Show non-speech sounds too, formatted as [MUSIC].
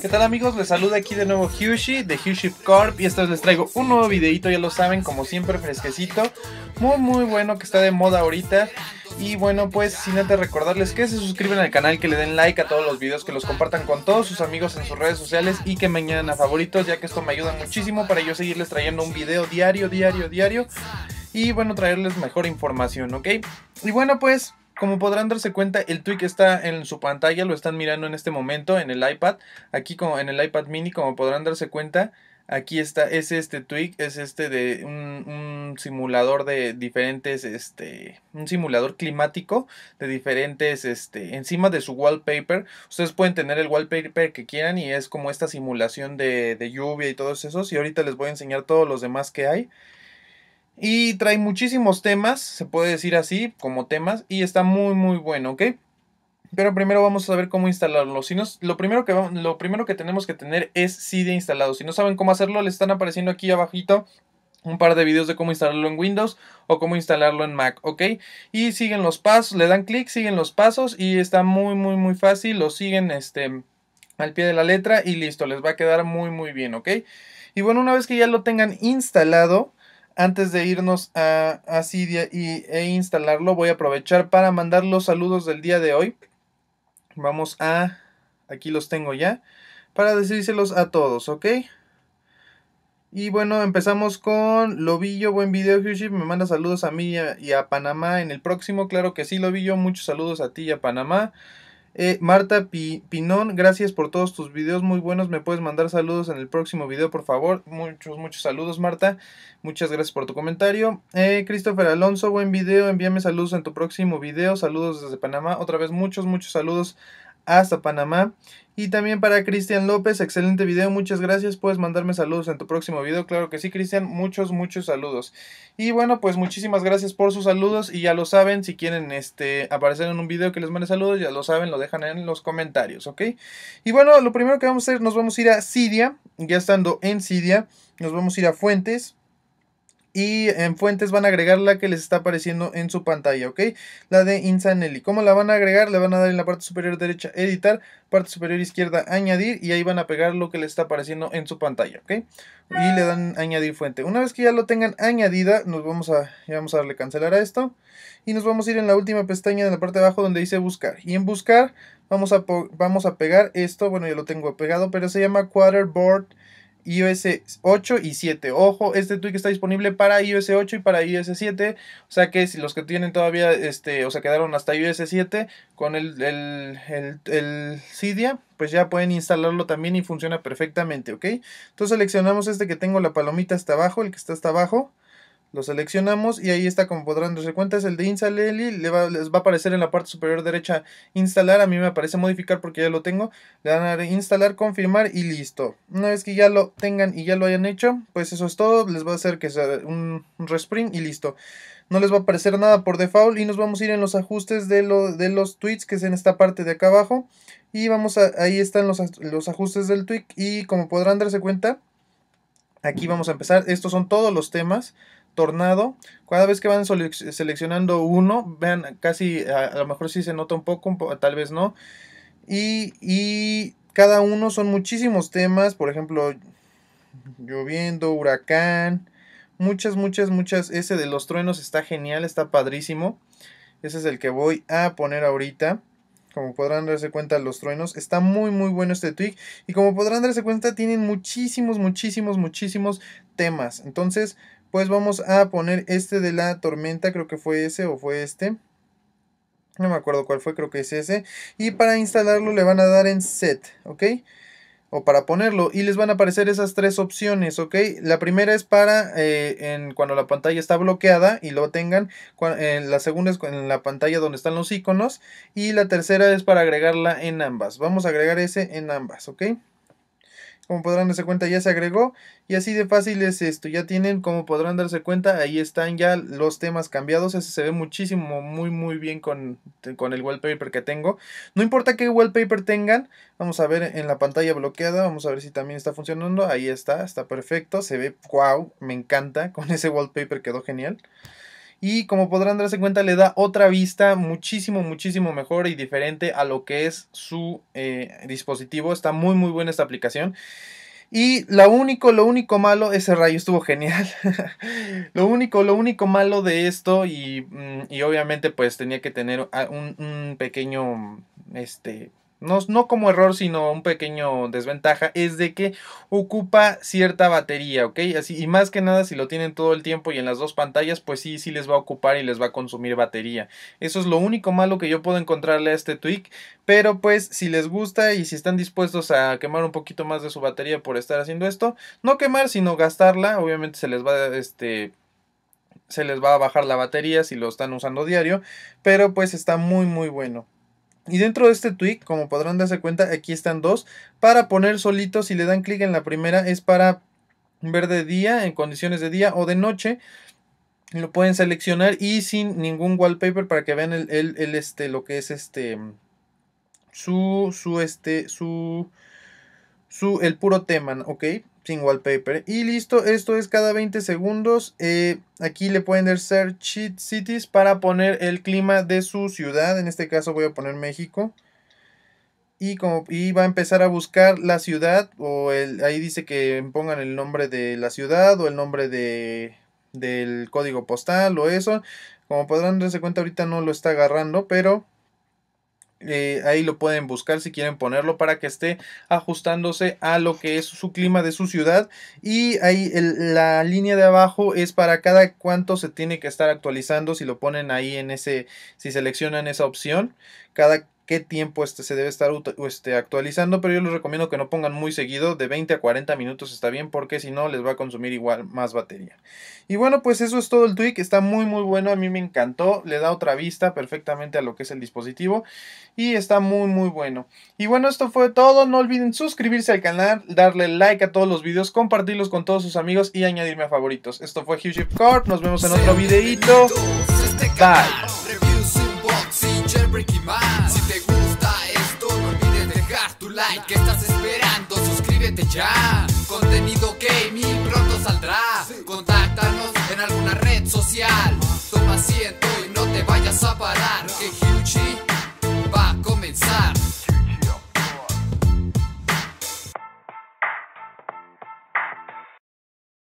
¿Qué tal amigos? Les saluda aquí de nuevo Hushi de Huship Corp y esta les traigo un nuevo videito, ya lo saben, como siempre fresquecito, muy muy bueno que está de moda ahorita y bueno pues sin antes recordarles que se suscriban al canal, que le den like a todos los videos, que los compartan con todos sus amigos en sus redes sociales y que me añadan a favoritos ya que esto me ayuda muchísimo para yo seguirles trayendo un video diario, diario, diario y bueno traerles mejor información, ¿ok? Y bueno pues como podrán darse cuenta, el tweak está en su pantalla, lo están mirando en este momento en el iPad. Aquí como en el iPad mini, como podrán darse cuenta, aquí está, es este tweak, es este de un, simulador de diferentes, este, un simulador climático de diferentes, este, encima de su wallpaper. Ustedes pueden tener el wallpaper que quieran y es como esta simulación de lluvia y todos esos. Y ahorita les voy a enseñar todos los demás que hay. Y trae muchísimos temas, se puede decir así, como temas, y está muy muy bueno, ¿ok? Pero primero vamos a ver cómo instalarlo. lo, primero que lo primero que tenemos que tener es CD instalado. Si no saben cómo hacerlo, les están apareciendo aquí abajito un par de videos de cómo instalarlo en Windows o cómo instalarlo en Mac, ¿ok? Y siguen los pasos, le dan clic, siguen los pasos y está muy, muy, muy fácil, lo siguen este, al pie de la letra y listo, les va a quedar muy, muy bien, ¿ok? Y bueno, una vez que ya lo tengan instalado, antes de irnos a, Asidia e instalarlo, voy a aprovechar para mandar los saludos del día de hoy. Vamos a... Aquí los tengo ya. Para decírselos a todos, ¿ok? Y bueno, empezamos con Lobillo, buen video, Hughie. Me manda saludos a mí y a, Panamá en el próximo. Claro que sí, Lobillo, muchos saludos a ti y a Panamá. Eh, Marta Pinón, gracias por todos tus videos muy buenos. Me puedes mandar saludos en el próximo video, por favor. Muchos, muchos saludos, Marta. Muchas gracias por tu comentario. Eh, Christopher Alonso, buen video. Envíame saludos en tu próximo video. Saludos desde Panamá. Otra vez, muchos, muchos saludos hasta Panamá. Y también para Cristian López, excelente video, muchas gracias. Puedes mandarme saludos en tu próximo video, claro que sí, Cristian, muchos, muchos saludos. Y bueno, pues muchísimas gracias por sus saludos y ya lo saben, si quieren este, aparecer en un video que les mande saludos, ya lo saben, lo dejan en los comentarios, ¿ok? Y bueno, lo primero que vamos a hacer, nos vamos a ir a sidia ya estando en sidia nos vamos a ir a Fuentes y en fuentes van a agregar la que les está apareciendo en su pantalla, ¿ok? La de Insanelli. ¿Cómo la van a agregar? Le van a dar en la parte superior derecha editar, parte superior izquierda añadir y ahí van a pegar lo que les está apareciendo en su pantalla, ¿ok? Y le dan añadir fuente. Una vez que ya lo tengan añadida, nos vamos a, ya vamos a darle cancelar a esto y nos vamos a ir en la última pestaña de la parte de abajo donde dice buscar. Y en buscar vamos a, vamos a pegar esto, bueno ya lo tengo pegado, pero se llama Quarterboard Board iOS 8 y 7. Ojo, este tweak está disponible para iOS 8 y para iOS 7. O sea que si los que tienen todavía, este, o sea, quedaron hasta iOS 7 con el, el, el, el pues ya pueden instalarlo también y funciona perfectamente, ¿ok? Entonces seleccionamos este que tengo la palomita hasta abajo, el que está hasta abajo. Lo seleccionamos y ahí está como podrán darse cuenta es el de install les va a aparecer en la parte superior derecha instalar, a mí me aparece modificar porque ya lo tengo, le van a dar instalar, confirmar y listo. Una vez que ya lo tengan y ya lo hayan hecho, pues eso es todo, les va a hacer que sea un, respring resprint y listo. No les va a aparecer nada por default y nos vamos a ir en los ajustes de, lo, de los tweets que es en esta parte de acá abajo y vamos a, ahí están los, los ajustes del tweet y como podrán darse cuenta, aquí vamos a empezar, estos son todos los temas tornado, cada vez que van seleccionando uno, vean, casi a, lo mejor si se nota un poco, tal vez no. Y, y cada uno son muchísimos temas, por ejemplo, lloviendo, huracán, muchas, muchas, muchas. Ese de los truenos está genial, está padrísimo. Ese es el que voy a poner ahorita. Como podrán darse cuenta, los truenos. Está muy, muy bueno este tweak. Y como podrán darse cuenta, tienen muchísimos, muchísimos, muchísimos temas. Entonces, pues vamos a poner este de la tormenta, creo que fue ese o fue este. No me acuerdo cuál fue, creo que es ese. Y para instalarlo le van a dar en set, ¿ok? O para ponerlo. Y les van a aparecer esas tres opciones, ¿ok? La primera es para eh, cuando la pantalla está bloqueada y lo tengan. Eh, la segunda es en la pantalla donde están los iconos. Y la tercera es para agregarla en ambas. Vamos a agregar ese en ambas, ¿ok? Como podrán darse cuenta ya se agregó y así de fácil es esto. Ya tienen, como podrán darse cuenta, ahí están ya los temas cambiados. Ese se ve muchísimo, muy muy bien con, con el wallpaper que tengo. No importa qué wallpaper tengan, vamos a ver en la pantalla bloqueada, vamos a ver si también está funcionando. Ahí está, está perfecto, se ve wow, me encanta. Con ese wallpaper quedó genial y como podrán darse cuenta le da otra vista muchísimo muchísimo mejor y diferente a lo que es su eh, dispositivo está muy muy buena esta aplicación y lo único, lo único malo, ese rayo estuvo genial. [LAUGHS] lo único, lo único malo de esto, y, mm, obviamente pues tenía que tener un, un pequeño, este, no, como error, sino un pequeño desventaja, es de que ocupa cierta batería, ¿ok? Así, y más que nada, si lo tienen todo el tiempo y en las dos pantallas, pues sí, sí les va a ocupar y les va a consumir batería. Eso es lo único malo que yo puedo encontrarle a este tweak, pero pues si les gusta y si están dispuestos a quemar un poquito más de su batería por estar haciendo esto, no quemar, sino gastarla, obviamente se les va, a, este, se les va a bajar la batería si lo están usando diario, pero pues está muy muy bueno. Y dentro de este tweak, como podrán darse cuenta, aquí están dos. Para poner solito, si le dan clic en la primera, es para ver de día, en condiciones de día o de noche. Lo pueden seleccionar y sin ningún wallpaper para que vean el, este, lo que es este, su, su, este, su, su, el puro tema, ¿ok? wallpaper. Y listo, esto es cada 20 segundos. Eh, aquí le pueden dar search cities para poner el clima de su ciudad. En este caso voy a poner México. Y, como, y va a empezar a buscar la ciudad. O el, ahí dice que pongan el nombre de la ciudad o el nombre de, del código postal o eso. Como podrán darse cuenta ahorita no lo está agarrando, pero eh, ahí lo pueden buscar si quieren ponerlo para que esté ajustándose a lo que es su clima de su ciudad y ahí la línea de abajo es para cada cuánto se tiene que estar actualizando si lo ponen ahí en ese si seleccionan esa opción cada qué tiempo este se debe estar este, actualizando, pero yo les recomiendo que no pongan muy seguido, de 20 a 40 minutos está bien, porque si no les va a consumir igual más batería. Y bueno, pues eso es todo el tweak, está muy muy bueno, a mí me encantó, le da otra vista perfectamente a lo que es el dispositivo y está muy muy bueno. Y bueno, esto fue todo, no olviden suscribirse al canal, darle like a todos los videos, compartirlos con todos sus amigos y añadirme a favoritos. Esto fue Huge Corp, nos vemos en otro videito. Bye. ¿qué estás esperando? Suscríbete ya. Contenido gaming pronto saldrá. Contáctanos en alguna red social. Toma